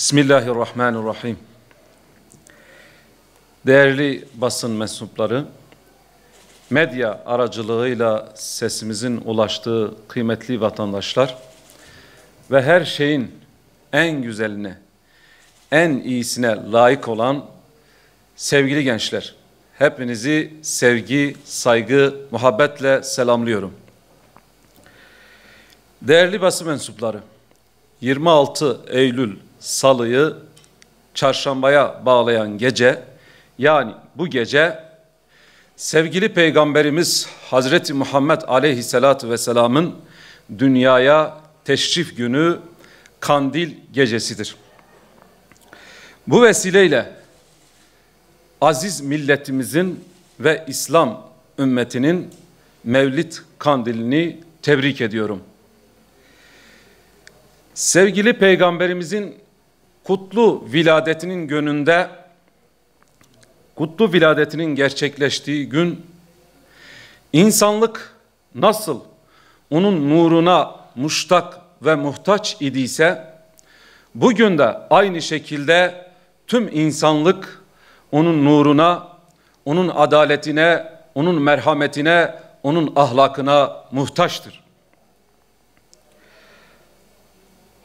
Bismillahirrahmanirrahim. Değerli basın mensupları, medya aracılığıyla sesimizin ulaştığı kıymetli vatandaşlar ve her şeyin en güzeline, en iyisine layık olan sevgili gençler, hepinizi sevgi, saygı, muhabbetle selamlıyorum. Değerli basın mensupları, 26 Eylül salıyı çarşambaya bağlayan gece yani bu gece sevgili peygamberimiz Hazreti Muhammed aleyhissalatü vesselamın dünyaya teşrif günü kandil gecesidir. Bu vesileyle aziz milletimizin ve İslam ümmetinin Mevlid kandilini tebrik ediyorum. Sevgili peygamberimizin kutlu viladetinin gününde kutlu viladetinin gerçekleştiği gün insanlık nasıl onun nuruna muştak ve muhtaç idiyse bugün de aynı şekilde tüm insanlık onun nuruna, onun adaletine, onun merhametine, onun ahlakına muhtaçtır.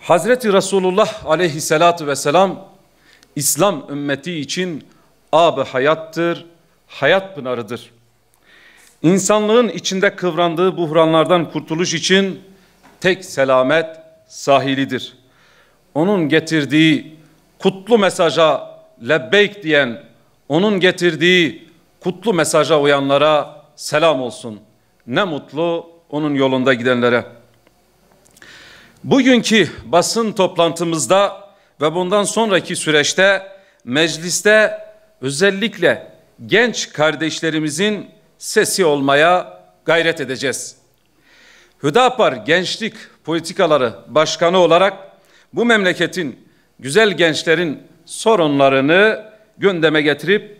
Hazreti Resulullah aleyhissalatu vesselam İslam ümmeti için ab hayattır, hayat pınarıdır. İnsanlığın içinde kıvrandığı buhranlardan kurtuluş için tek selamet sahilidir. Onun getirdiği kutlu mesaja lebbeyk diyen, onun getirdiği kutlu mesaja uyanlara selam olsun. Ne mutlu onun yolunda gidenlere.'' Bugünkü basın toplantımızda ve bundan sonraki süreçte mecliste özellikle genç kardeşlerimizin sesi olmaya gayret edeceğiz. Hüdapar Gençlik Politikaları Başkanı olarak bu memleketin güzel gençlerin sorunlarını gündeme getirip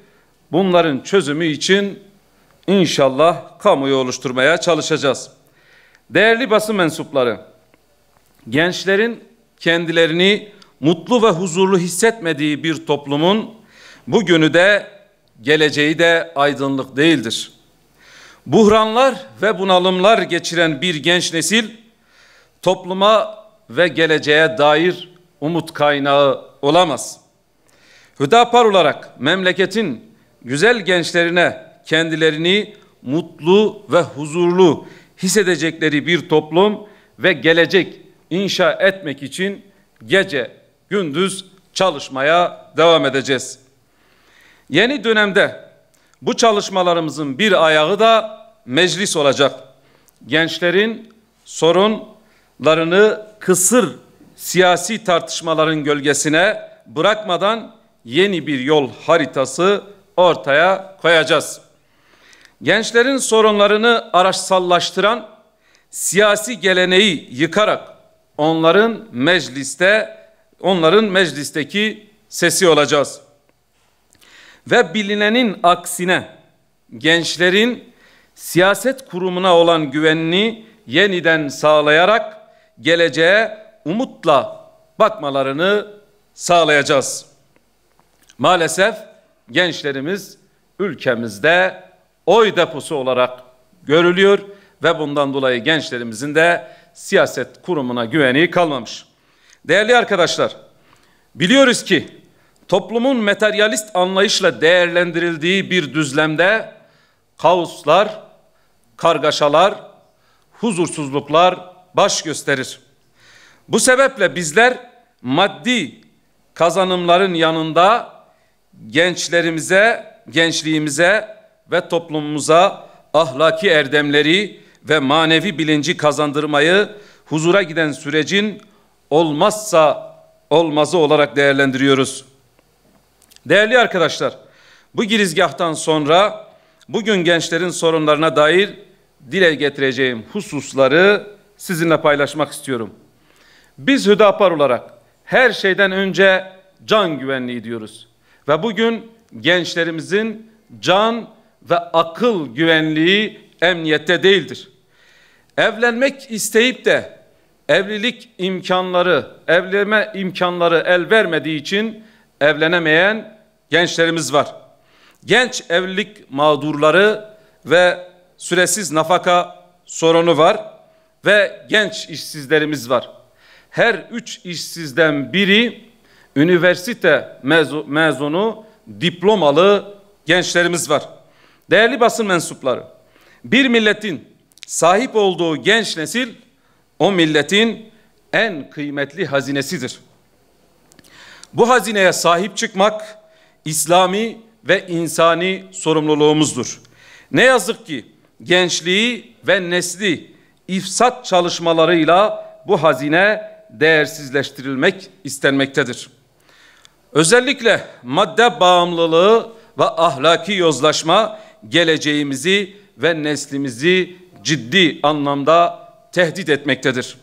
bunların çözümü için inşallah kamuoyu oluşturmaya çalışacağız. Değerli basın mensupları, gençlerin kendilerini mutlu ve huzurlu hissetmediği bir toplumun bugünü de geleceği de aydınlık değildir. Buhranlar ve bunalımlar geçiren bir genç nesil topluma ve geleceğe dair umut kaynağı olamaz. Hüdapar olarak memleketin güzel gençlerine kendilerini mutlu ve huzurlu hissedecekleri bir toplum ve gelecek inşa etmek için gece gündüz çalışmaya devam edeceğiz. Yeni dönemde bu çalışmalarımızın bir ayağı da meclis olacak. Gençlerin sorunlarını kısır siyasi tartışmaların gölgesine bırakmadan yeni bir yol haritası ortaya koyacağız. Gençlerin sorunlarını araçsallaştıran siyasi geleneği yıkarak onların mecliste onların meclisteki sesi olacağız. Ve bilinenin aksine gençlerin siyaset kurumuna olan güvenini yeniden sağlayarak geleceğe umutla bakmalarını sağlayacağız. Maalesef gençlerimiz ülkemizde oy deposu olarak görülüyor ve bundan dolayı gençlerimizin de siyaset kurumuna güveni kalmamış. Değerli arkadaşlar, biliyoruz ki toplumun materyalist anlayışla değerlendirildiği bir düzlemde kaoslar, kargaşalar, huzursuzluklar baş gösterir. Bu sebeple bizler maddi kazanımların yanında gençlerimize, gençliğimize ve toplumumuza ahlaki erdemleri, ve manevi bilinci kazandırmayı huzura giden sürecin olmazsa olmazı olarak değerlendiriyoruz. Değerli arkadaşlar, bu girizgahtan sonra bugün gençlerin sorunlarına dair dile getireceğim hususları sizinle paylaşmak istiyorum. Biz Hüdapar olarak her şeyden önce can güvenliği diyoruz. Ve bugün gençlerimizin can ve akıl güvenliği emniyette değildir evlenmek isteyip de evlilik imkanları, evlenme imkanları el vermediği için evlenemeyen gençlerimiz var. Genç evlilik mağdurları ve süresiz nafaka sorunu var ve genç işsizlerimiz var. Her üç işsizden biri üniversite mezunu diplomalı gençlerimiz var. Değerli basın mensupları, bir milletin sahip olduğu genç nesil o milletin en kıymetli hazinesidir. Bu hazineye sahip çıkmak İslami ve insani sorumluluğumuzdur. Ne yazık ki gençliği ve nesli ifsat çalışmalarıyla bu hazine değersizleştirilmek istenmektedir. Özellikle madde bağımlılığı ve ahlaki yozlaşma geleceğimizi ve neslimizi ciddi anlamda tehdit etmektedir.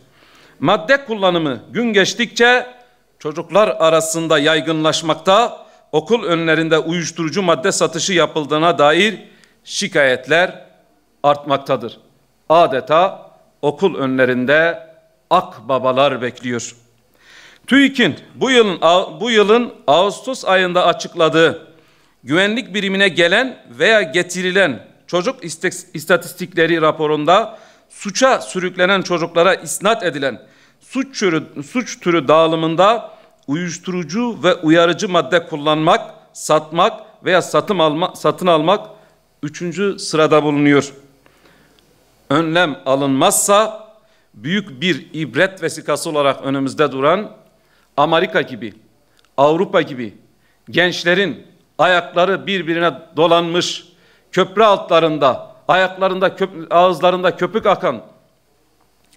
Madde kullanımı gün geçtikçe çocuklar arasında yaygınlaşmakta, okul önlerinde uyuşturucu madde satışı yapıldığına dair şikayetler artmaktadır. Adeta okul önlerinde ak babalar bekliyor. TÜİK'in bu yılın bu yılın Ağustos ayında açıkladığı güvenlik birimine gelen veya getirilen Çocuk istatistikleri raporunda suça sürüklenen çocuklara isnat edilen suç türü, suç türü dağılımında uyuşturucu ve uyarıcı madde kullanmak, satmak veya satım alma, satın almak üçüncü sırada bulunuyor. Önlem alınmazsa büyük bir ibret vesikası olarak önümüzde duran Amerika gibi, Avrupa gibi gençlerin ayakları birbirine dolanmış, köprü altlarında, ayaklarında, köp ağızlarında köpük akan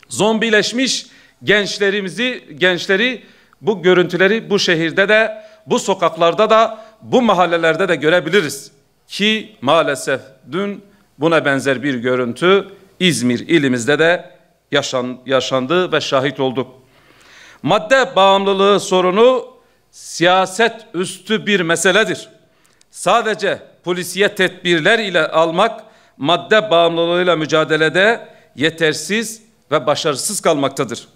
zombileşmiş gençlerimizi, gençleri bu görüntüleri bu şehirde de, bu sokaklarda da, bu mahallelerde de görebiliriz. Ki maalesef dün buna benzer bir görüntü İzmir ilimizde de yaşan, yaşandı ve şahit olduk. Madde bağımlılığı sorunu siyaset üstü bir meseledir. Sadece polisiye tedbirler ile almak madde bağımlılığıyla mücadelede yetersiz ve başarısız kalmaktadır.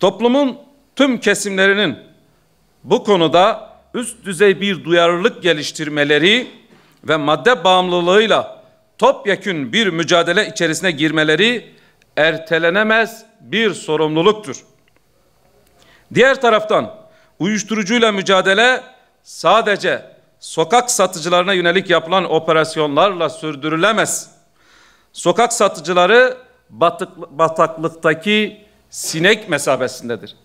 Toplumun tüm kesimlerinin bu konuda üst düzey bir duyarlılık geliştirmeleri ve madde bağımlılığıyla topyekün bir mücadele içerisine girmeleri ertelenemez bir sorumluluktur. Diğer taraftan uyuşturucuyla mücadele sadece sokak satıcılarına yönelik yapılan operasyonlarla sürdürülemez. Sokak satıcıları batık, bataklıktaki sinek mesabesindedir.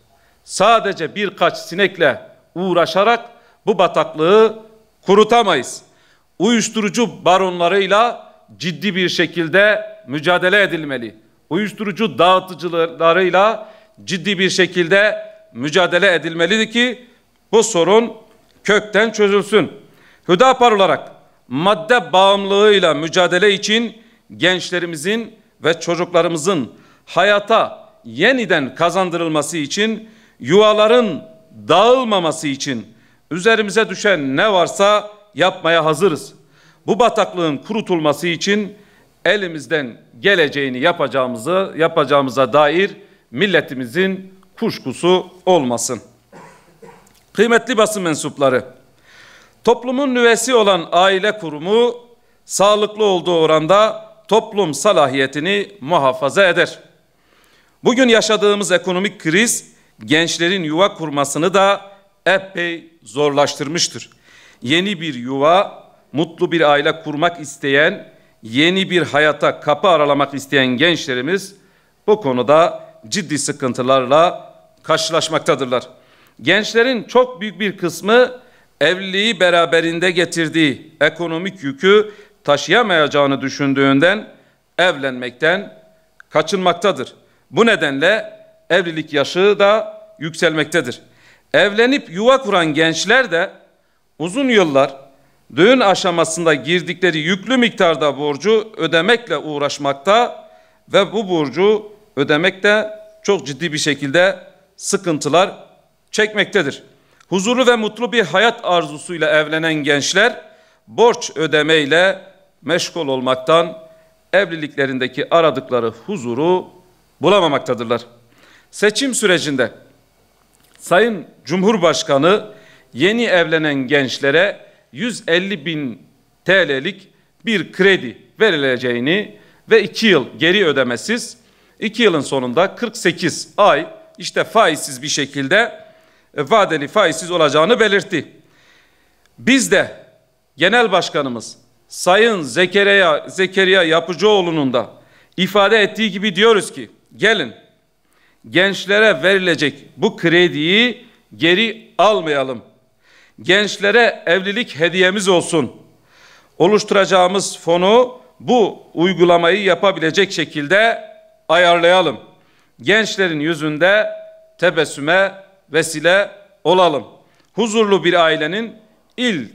Sadece birkaç sinekle uğraşarak bu bataklığı kurutamayız. Uyuşturucu baronlarıyla ciddi bir şekilde mücadele edilmeli. Uyuşturucu dağıtıcılarıyla ciddi bir şekilde mücadele edilmeli ki bu sorun kökten çözülsün. Hüdapar olarak madde bağımlılığıyla mücadele için gençlerimizin ve çocuklarımızın hayata yeniden kazandırılması için yuvaların dağılmaması için üzerimize düşen ne varsa yapmaya hazırız. Bu bataklığın kurutulması için elimizden geleceğini yapacağımızı yapacağımıza dair milletimizin kuşkusu olmasın. Kıymetli basın mensupları, Toplumun nüvesi olan aile kurumu sağlıklı olduğu oranda toplum salahiyetini muhafaza eder. Bugün yaşadığımız ekonomik kriz gençlerin yuva kurmasını da epey zorlaştırmıştır. Yeni bir yuva, mutlu bir aile kurmak isteyen, yeni bir hayata kapı aralamak isteyen gençlerimiz bu konuda ciddi sıkıntılarla karşılaşmaktadırlar. Gençlerin çok büyük bir kısmı evliliği beraberinde getirdiği ekonomik yükü taşıyamayacağını düşündüğünden evlenmekten kaçınmaktadır. Bu nedenle evlilik yaşı da yükselmektedir. Evlenip yuva kuran gençler de uzun yıllar düğün aşamasında girdikleri yüklü miktarda borcu ödemekle uğraşmakta ve bu borcu ödemekte çok ciddi bir şekilde sıkıntılar çekmektedir. Huzurlu ve mutlu bir hayat arzusuyla evlenen gençler borç ödemeyle meşgul olmaktan evliliklerindeki aradıkları huzuru bulamamaktadırlar. Seçim sürecinde Sayın Cumhurbaşkanı yeni evlenen gençlere 150 bin TL'lik bir kredi verileceğini ve 2 yıl geri ödemesiz 2 yılın sonunda 48 ay işte faizsiz bir şekilde e, vadeli faizsiz olacağını belirtti. Biz de Genel Başkanımız Sayın Zekeriya, Zekeriya Yapıcıoğlu'nun da ifade ettiği gibi diyoruz ki gelin gençlere verilecek bu krediyi geri almayalım. Gençlere evlilik hediyemiz olsun. Oluşturacağımız fonu bu uygulamayı yapabilecek şekilde ayarlayalım. Gençlerin yüzünde tebessüme vesile olalım. Huzurlu bir ailenin ilk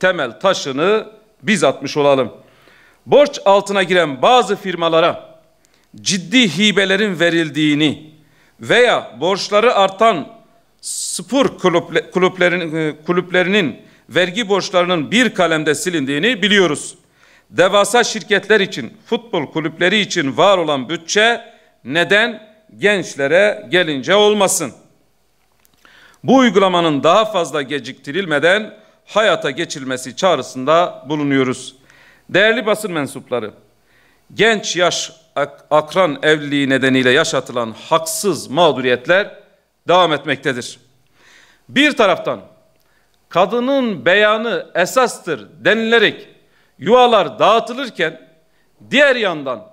temel taşını biz atmış olalım. Borç altına giren bazı firmalara ciddi hibelerin verildiğini veya borçları artan spor kulüple, e, kulüplerinin vergi borçlarının bir kalemde silindiğini biliyoruz. Devasa şirketler için, futbol kulüpleri için var olan bütçe neden gençlere gelince olmasın? bu uygulamanın daha fazla geciktirilmeden hayata geçirilmesi çağrısında bulunuyoruz. Değerli basın mensupları, genç yaş ak akran evliliği nedeniyle yaşatılan haksız mağduriyetler devam etmektedir. Bir taraftan kadının beyanı esastır denilerek yuvalar dağıtılırken diğer yandan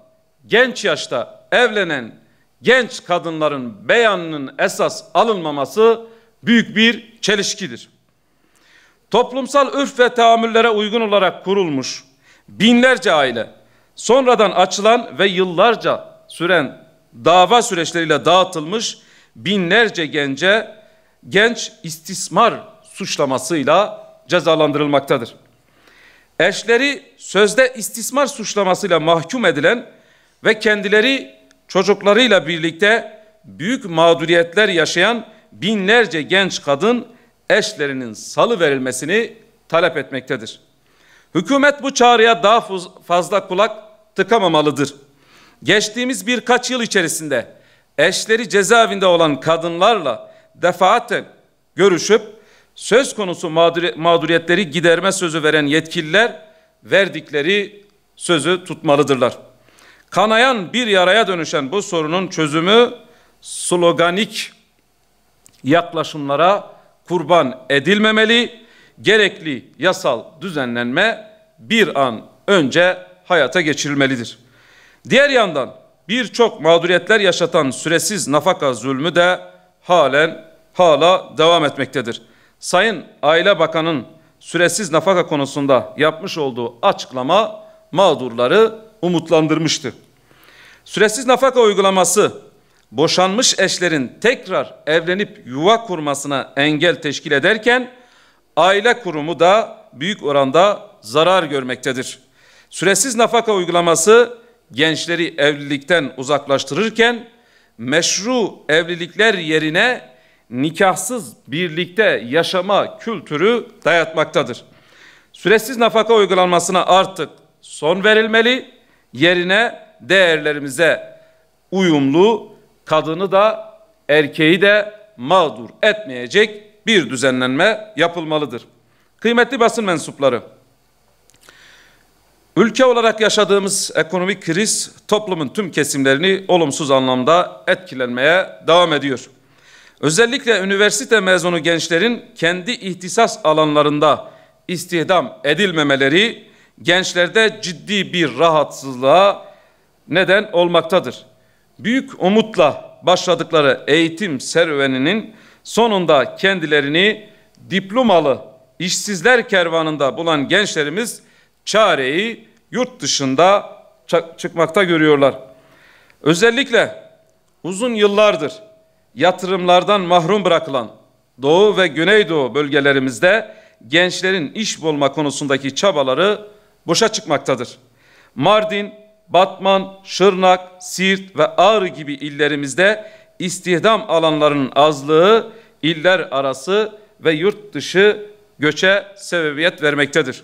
genç yaşta evlenen genç kadınların beyanının esas alınmaması büyük bir çelişkidir. Toplumsal örf ve tahammüllere uygun olarak kurulmuş binlerce aile sonradan açılan ve yıllarca süren dava süreçleriyle dağıtılmış binlerce gence genç istismar suçlamasıyla cezalandırılmaktadır. Eşleri sözde istismar suçlamasıyla mahkum edilen ve kendileri çocuklarıyla birlikte büyük mağduriyetler yaşayan binlerce genç kadın eşlerinin salı verilmesini talep etmektedir. Hükümet bu çağrıya daha fazla kulak tıkamamalıdır. Geçtiğimiz birkaç yıl içerisinde eşleri cezaevinde olan kadınlarla defaaten görüşüp söz konusu mağdur mağduriyetleri giderme sözü veren yetkililer verdikleri sözü tutmalıdırlar. Kanayan bir yaraya dönüşen bu sorunun çözümü sloganik yaklaşımlara kurban edilmemeli. Gerekli yasal düzenlenme bir an önce hayata geçirilmelidir. Diğer yandan birçok mağduriyetler yaşatan süresiz nafaka zulmü de halen hala devam etmektedir. Sayın Aile Bakanı'nın süresiz nafaka konusunda yapmış olduğu açıklama mağdurları umutlandırmıştı. Süresiz nafaka uygulaması boşanmış eşlerin tekrar evlenip yuva kurmasına engel teşkil ederken aile kurumu da büyük oranda zarar görmektedir. Süresiz nafaka uygulaması gençleri evlilikten uzaklaştırırken meşru evlilikler yerine nikahsız birlikte yaşama kültürü dayatmaktadır. Süresiz nafaka uygulanmasına artık son verilmeli, yerine değerlerimize uyumlu kadını da erkeği de mağdur etmeyecek bir düzenlenme yapılmalıdır. Kıymetli basın mensupları, ülke olarak yaşadığımız ekonomik kriz toplumun tüm kesimlerini olumsuz anlamda etkilenmeye devam ediyor. Özellikle üniversite mezunu gençlerin kendi ihtisas alanlarında istihdam edilmemeleri gençlerde ciddi bir rahatsızlığa neden olmaktadır büyük umutla başladıkları eğitim serüveninin sonunda kendilerini diplomalı işsizler kervanında bulan gençlerimiz çareyi yurt dışında çıkmakta görüyorlar. Özellikle uzun yıllardır yatırımlardan mahrum bırakılan Doğu ve Güneydoğu bölgelerimizde gençlerin iş bulma konusundaki çabaları boşa çıkmaktadır. Mardin, Batman, Şırnak, Siirt ve Ağrı gibi illerimizde istihdam alanlarının azlığı iller arası ve yurt dışı göçe sebebiyet vermektedir.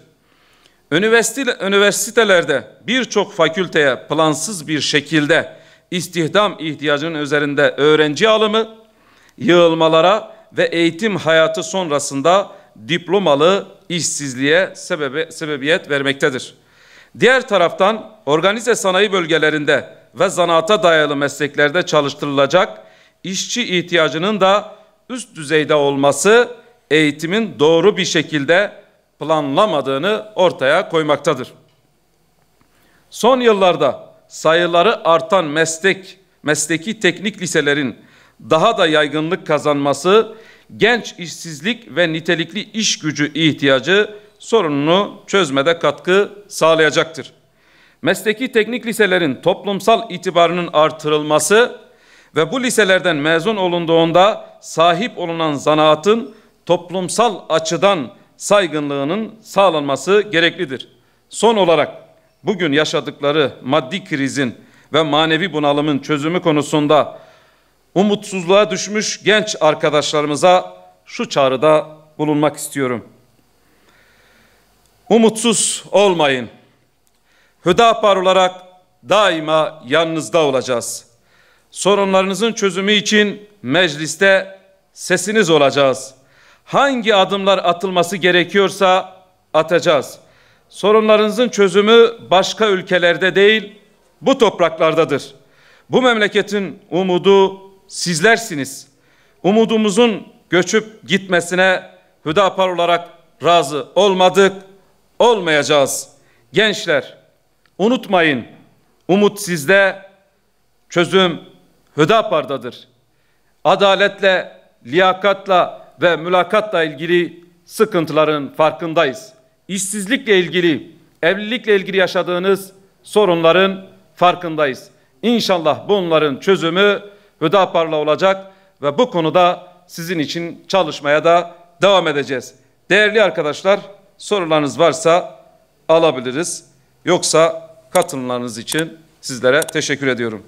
Üniversite, üniversitelerde birçok fakülteye plansız bir şekilde istihdam ihtiyacının üzerinde öğrenci alımı, yığılmalara ve eğitim hayatı sonrasında diplomalı işsizliğe sebebe, sebebiyet vermektedir. Diğer taraftan organize sanayi bölgelerinde ve zanaata dayalı mesleklerde çalıştırılacak işçi ihtiyacının da üst düzeyde olması eğitimin doğru bir şekilde planlamadığını ortaya koymaktadır. Son yıllarda sayıları artan meslek mesleki teknik liselerin daha da yaygınlık kazanması genç işsizlik ve nitelikli iş gücü ihtiyacı sorununu çözmede katkı sağlayacaktır. Mesleki teknik liselerin toplumsal itibarının artırılması ve bu liselerden mezun olunduğunda sahip olunan zanaatın toplumsal açıdan saygınlığının sağlanması gereklidir. Son olarak bugün yaşadıkları maddi krizin ve manevi bunalımın çözümü konusunda umutsuzluğa düşmüş genç arkadaşlarımıza şu çağrıda bulunmak istiyorum. Umutsuz olmayın. Hüdapar olarak daima yanınızda olacağız. Sorunlarınızın çözümü için mecliste sesiniz olacağız. Hangi adımlar atılması gerekiyorsa atacağız. Sorunlarınızın çözümü başka ülkelerde değil, bu topraklardadır. Bu memleketin umudu sizlersiniz. Umudumuzun göçüp gitmesine Hüdapar olarak razı olmadık olmayacağız. Gençler unutmayın umut sizde çözüm Hüdapar'dadır. Adaletle, liyakatla ve mülakatla ilgili sıkıntıların farkındayız. İşsizlikle ilgili, evlilikle ilgili yaşadığınız sorunların farkındayız. İnşallah bunların çözümü Hüdapar'la olacak ve bu konuda sizin için çalışmaya da devam edeceğiz. Değerli arkadaşlar, Sorularınız varsa alabiliriz. Yoksa katılımlarınız için sizlere teşekkür ediyorum.